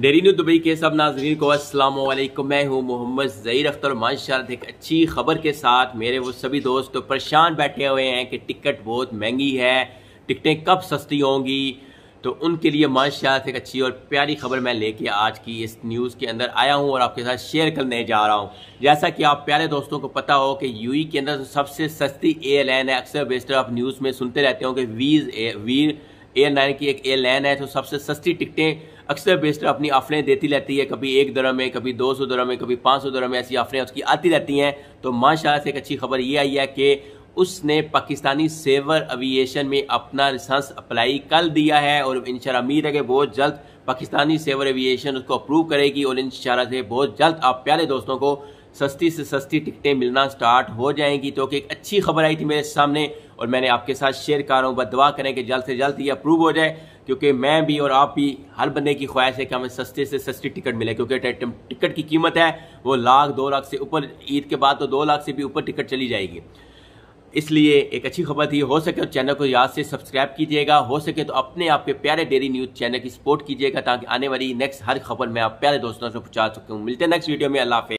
डेरीन Dubai के सब नाजरीन को असल मैं हूँ मोहम्मद ज़ईर अख्तर माशा एक अच्छी खबर के साथ मेरे वो सभी दोस्त तो परेशान बैठे हुए हैं कि टिकट बहुत महंगी है टिकटें कब सस्ती होंगी तो उनके लिए माशा एक अच्छी और प्यारी खबर मैं लेके आज की इस न्यूज़ के अंदर आया हूँ और आपके साथ शेयर करने जा रहा हूँ जैसा कि आप प्यारे दोस्तों को पता हो कि यू के अंदर सबसे सस्ती एयरलाइन है अक्सर बेस्टर आप न्यूज़ में सुनते रहते हो कि वीज़ वीर लाइन की एक एयर लाइन है तो सबसे सस्ती टिकटें अक्सर बेस्टर अपनी ऑफरें देती रहती है कभी एक दरम में कभी दो सौ दरम में कभी पाँच सौ दरम में ऐसी ऑफरें उसकी आती रहती हैं तो माशाला से एक अच्छी खबर ये आई है कि उसने पाकिस्तानी सेवर एविएशन में अपना लिसंस अप्लाई कर दिया है और इन उम्मीद है कि बहुत जल्द पाकिस्तानी सेवर एविएशन उसको अप्रूव करेगी और इन से बहुत जल्द आप प्यारे दोस्तों को सस्ती से सस्ती टिकटें मिलना स्टार्ट हो जाएंगी तो एक अच्छी खबर आई थी मेरे सामने और मैंने आपके साथ शेयर कर रहा हूँ बस दुआ करें कि जल्द से जल्द ये अप्रूव हो जाए क्योंकि मैं भी और आप भी हर बंदे की ख्वाहिश है कि हमें सस्ते से सस्ती टिकट मिले क्योंकि टिकट की कीमत है वो लाख दो लाख से ऊपर ईद के बाद तो दो लाख से भी ऊपर टिकट चली जाएगी इसलिए एक अच्छी खबर थी हो सके तो चैनल को याद से सब्सक्राइब कीजिएगा हो सके तो अपने आपके प्यारे डेली न्यूज़ चैनल की सपोर्ट कीजिएगा ताकि आने वाली नेक्स्ट हर खबर मैं आप प्यारे दोस्तों से पहुँचा सकूँ मिलते हैं नेक्स्ट वीडियो में अल्लाह